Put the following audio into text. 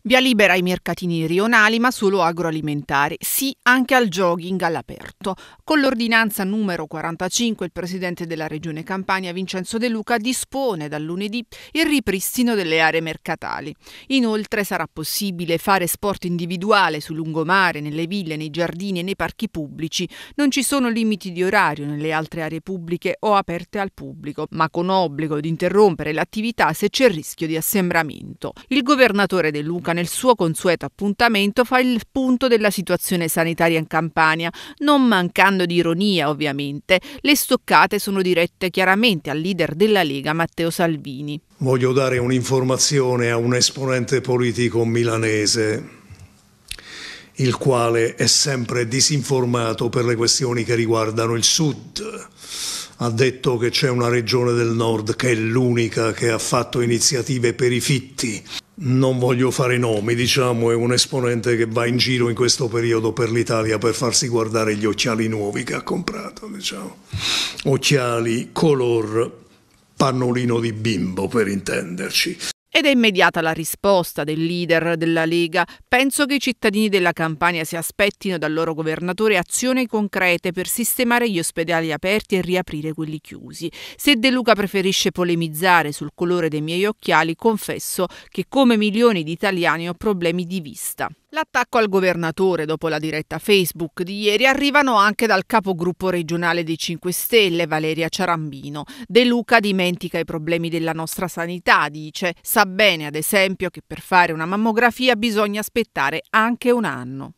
Via libera ai mercatini rionali ma solo agroalimentari, sì anche al jogging all'aperto. Con l'ordinanza numero 45 il presidente della regione Campania Vincenzo De Luca dispone dal lunedì il ripristino delle aree mercatali. Inoltre sarà possibile fare sport individuale sul lungomare, nelle ville, nei giardini e nei parchi pubblici. Non ci sono limiti di orario nelle altre aree pubbliche o aperte al pubblico, ma con obbligo di interrompere l'attività se c'è il rischio di assembramento. Il governatore De Luca Bocca nel suo consueto appuntamento fa il punto della situazione sanitaria in Campania, non mancando di ironia ovviamente. Le stoccate sono dirette chiaramente al leader della Lega Matteo Salvini. Voglio dare un'informazione a un esponente politico milanese il quale è sempre disinformato per le questioni che riguardano il sud. Ha detto che c'è una regione del nord che è l'unica che ha fatto iniziative per i fitti non voglio fare nomi, diciamo, è un esponente che va in giro in questo periodo per l'Italia per farsi guardare gli occhiali nuovi che ha comprato, diciamo. Occhiali color pannolino di bimbo, per intenderci. Ed è immediata la risposta del leader della Lega. Penso che i cittadini della Campania si aspettino dal loro governatore azioni concrete per sistemare gli ospedali aperti e riaprire quelli chiusi. Se De Luca preferisce polemizzare sul colore dei miei occhiali, confesso che come milioni di italiani ho problemi di vista. L'attacco al governatore dopo la diretta Facebook di ieri arrivano anche dal capogruppo regionale dei 5 Stelle, Valeria Ciarambino. De Luca dimentica i problemi della nostra sanità, dice. Sa bene, ad esempio, che per fare una mammografia bisogna aspettare anche un anno.